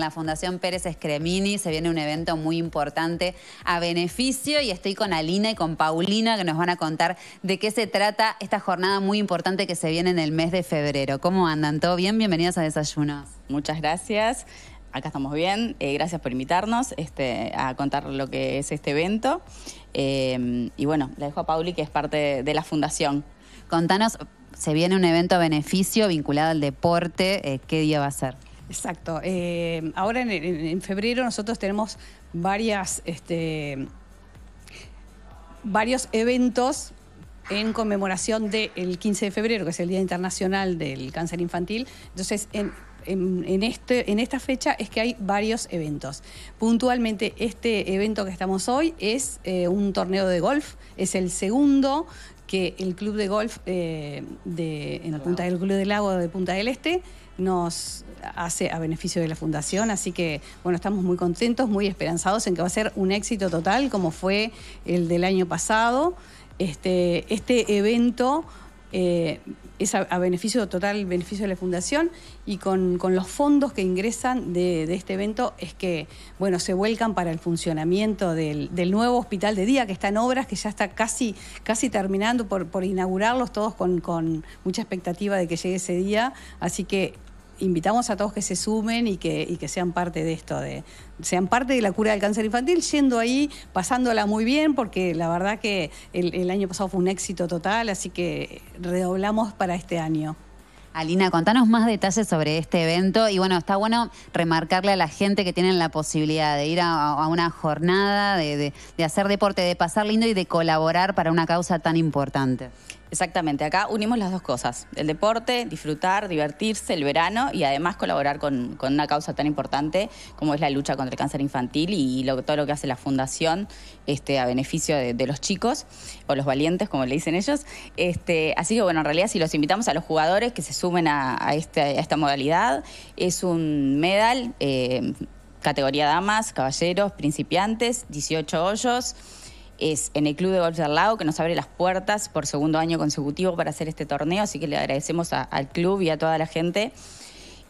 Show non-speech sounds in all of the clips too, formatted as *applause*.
la Fundación Pérez Scremini, Se viene un evento muy importante a beneficio y estoy con Alina y con Paulina que nos van a contar de qué se trata esta jornada muy importante que se viene en el mes de febrero. ¿Cómo andan? ¿Todo bien? Bienvenidos a Desayunos. Muchas gracias. Acá estamos bien. Eh, gracias por invitarnos este, a contar lo que es este evento. Eh, y bueno, le dejo a Pauli, que es parte de la fundación. Contanos, se viene un evento a beneficio vinculado al deporte. Eh, ¿Qué día va a ser? Exacto. Eh, ahora en, febrero nosotros tenemos varias, este, varios eventos en conmemoración del 15 de febrero, que es el Día Internacional del Cáncer Infantil. Entonces, en, en, este, en esta fecha es que hay varios eventos. Puntualmente, este evento que estamos hoy es eh, un torneo de golf, es el segundo que el club de golf eh, de, en la punta del Club del Lago de Punta del Este nos hace a beneficio de la fundación, así que bueno, estamos muy contentos, muy esperanzados en que va a ser un éxito total como fue el del año pasado. Este, este evento eh, es a, beneficio total, beneficio de la fundación, y con, los fondos que ingresan de, este evento es que, bueno, se vuelcan para el funcionamiento del, nuevo hospital de día, que está en obras, que ya está casi, casi terminando por, por inaugurarlos todos con, con mucha expectativa de que llegue ese día. Así que invitamos a todos que se sumen y que, que sean parte de esto, de, sean parte de la cura del cáncer infantil, yendo ahí, pasándola muy bien, porque la verdad que el, año pasado fue un éxito total, así que redoblamos para este año. Alina, contanos más detalles sobre este evento y bueno, está bueno remarcarle a la gente que tienen la posibilidad de ir a, una jornada, de, de, hacer deporte, de pasar lindo y de colaborar para una causa tan importante. Exactamente, acá unimos las dos cosas, el deporte, disfrutar, divertirse, el verano y además colaborar con, una causa tan importante como es la lucha contra el cáncer infantil y todo lo que hace la fundación este, a beneficio de, los chicos o los valientes, como le dicen ellos. Este, así que bueno, en realidad si los invitamos a los jugadores que se sumen a, este, esta modalidad, es un medal, eh, categoría damas, caballeros, principiantes, 18 hoyos es en el Club de Golf Lado que nos abre las puertas por segundo año consecutivo para hacer este torneo, así que le agradecemos al club y a toda la gente.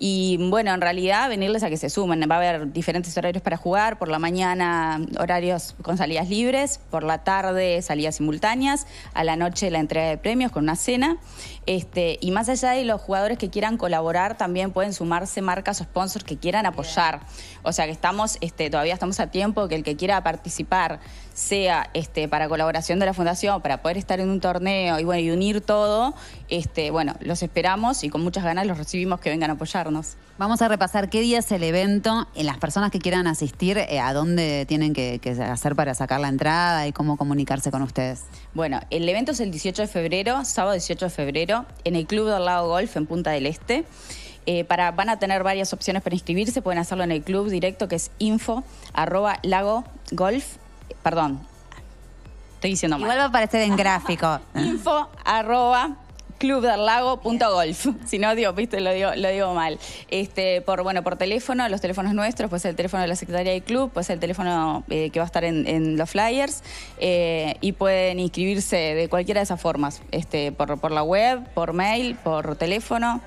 Y bueno, en realidad venirles a que se sumen. Va a haber diferentes horarios para jugar. Por la mañana horarios con salidas libres, por la tarde salidas simultáneas, a la noche la entrega de premios con una cena. Este, y más allá de los jugadores que quieran colaborar, también pueden sumarse marcas o sponsors que quieran apoyar. O sea que estamos, este, todavía estamos a tiempo que el que quiera participar sea este, para colaboración de la fundación, para poder estar en un torneo y bueno, y unir todo, este, bueno, los esperamos y con muchas ganas los recibimos que vengan a apoyarnos. Vamos a repasar qué día es el evento, en las personas que quieran asistir, eh, a dónde tienen que, hacer para sacar la entrada y cómo comunicarse con ustedes. Bueno, el evento es el 18 de febrero, sábado 18 de febrero, en el Club del Lago Golf en Punta del Este. Eh, para, van a tener varias opciones para inscribirse, pueden hacerlo en el club directo que es info lago golf perdón, estoy diciendo mal. Igual va a aparecer en gráfico. *laughs* Info arroba clubderlago.golf. Si no, digo, viste, lo digo, lo digo mal. Este, por, bueno, por teléfono, los teléfonos nuestros, pues el teléfono de la Secretaría del Club, pues el teléfono eh, que va a estar en, los flyers. Eh, y pueden inscribirse de cualquiera de esas formas, este, por, por la web, por mail, por teléfono.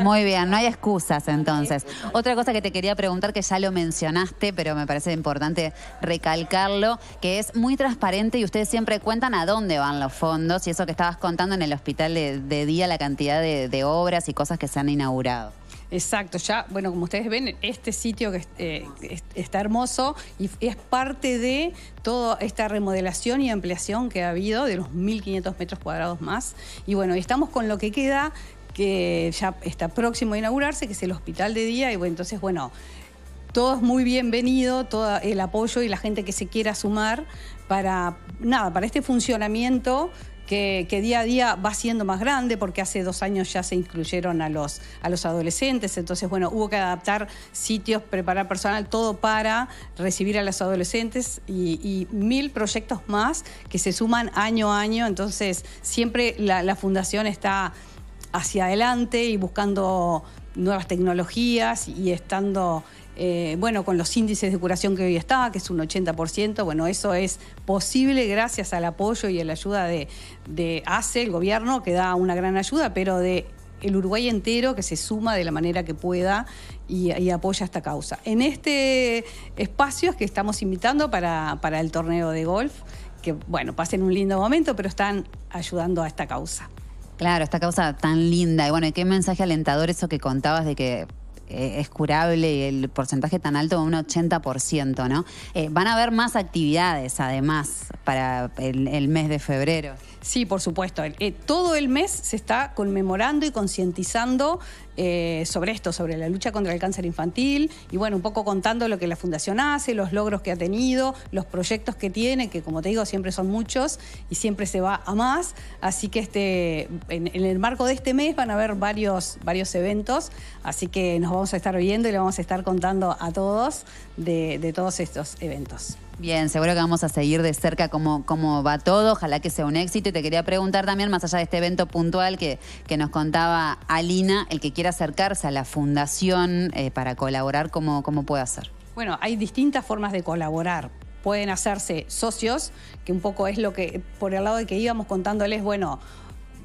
Muy bien, no hay excusas entonces. Otra cosa que te quería preguntar, que ya lo mencionaste, pero me parece importante recalcarlo, que es muy transparente y ustedes siempre cuentan a dónde van los fondos y eso que estabas contando en el hospital de, día, la cantidad de, obras y cosas que se han inaugurado. Exacto, ya, bueno, como ustedes ven, este sitio que eh, está hermoso y es parte de toda esta remodelación y ampliación que ha habido de los 1.500 metros cuadrados más. Y bueno, estamos con lo que queda que ya está próximo a inaugurarse, que es el hospital de día. Y entonces, bueno, todo es muy bienvenido, todo el apoyo y la gente que se quiera sumar para, nada, para este funcionamiento que, día a día va siendo más grande porque hace dos años ya se incluyeron a los, a los adolescentes, entonces bueno, hubo que adaptar sitios, preparar personal, todo para recibir a los adolescentes y, mil proyectos más que se suman año a año, entonces siempre la fundación está hacia adelante y buscando nuevas tecnologías y estando, eh, bueno, con los índices de curación que hoy está, que es un 80%, bueno, eso es posible gracias al apoyo y a la ayuda de, ACE, el gobierno, que da una gran ayuda, pero de el Uruguay entero que se suma de la manera que pueda y, apoya esta causa. En este espacio es que estamos invitando para el torneo de golf, que bueno, pasen un lindo momento, pero están ayudando a esta causa. Claro, esta causa tan linda. Y bueno, qué mensaje alentador eso que contabas de que eh, es curable y el porcentaje tan alto, un 80%, ¿no? Eh, van a haber más actividades, además, para el, mes de febrero. Sí, por supuesto. Eh, todo el mes se está conmemorando y concientizando eh, sobre esto, sobre la lucha contra el cáncer infantil y bueno, un poco contando lo que la fundación hace, los logros que ha tenido, los proyectos que tiene, que como te digo siempre son muchos y siempre se va a más. Así que este, en, el marco de este mes van a haber varios, varios eventos, así que nos vamos a estar viendo y le vamos a estar contando a todos de todos estos eventos. Bien, seguro que vamos a seguir de cerca cómo, cómo va todo. Ojalá que sea un éxito. Y te quería preguntar también, más allá de este evento puntual que, que nos contaba Alina, el que quiera acercarse a la fundación eh, para colaborar, ¿cómo, ¿cómo puede hacer? Bueno, hay distintas formas de colaborar pueden hacerse socios, que un poco es lo que, por el lado de que íbamos contándoles, bueno,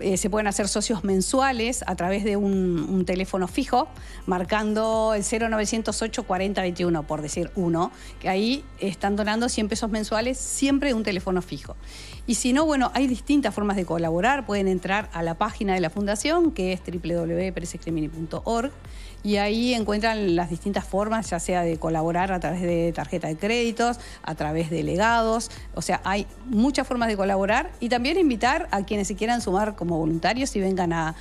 eh, se pueden hacer socios mensuales a través de un, teléfono fijo, marcando el 0908 4021, por decir uno, que ahí están donando 100 pesos mensuales, siempre un teléfono fijo. Y si no, bueno, hay distintas formas de colaborar. Pueden entrar a la página de la Fundación, que es www.presecrimini.org, y ahí encuentran las distintas formas, ya sea de colaborar a través de tarjeta de créditos, a través de legados. O sea, hay muchas formas de colaborar y también invitar a quienes se quieran sumar como voluntarios y vengan a,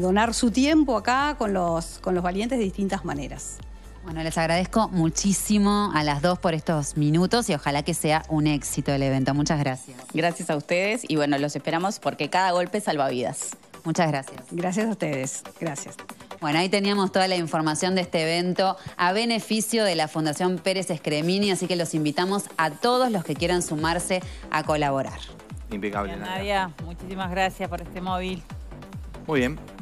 donar su tiempo acá con los, con los valientes de distintas maneras. Bueno, les agradezco muchísimo a las dos por estos minutos y ojalá que sea un éxito el evento. Muchas gracias. Gracias a ustedes y bueno, los esperamos porque cada golpe salva vidas. Muchas gracias. Gracias a ustedes. Gracias. Bueno, ahí teníamos toda la información de este evento a beneficio de la Fundación Pérez Escremini, así que los invitamos a todos los que quieran sumarse a colaborar. Impecable, Nadia. Muchísimas gracias por este móvil. Muy bien.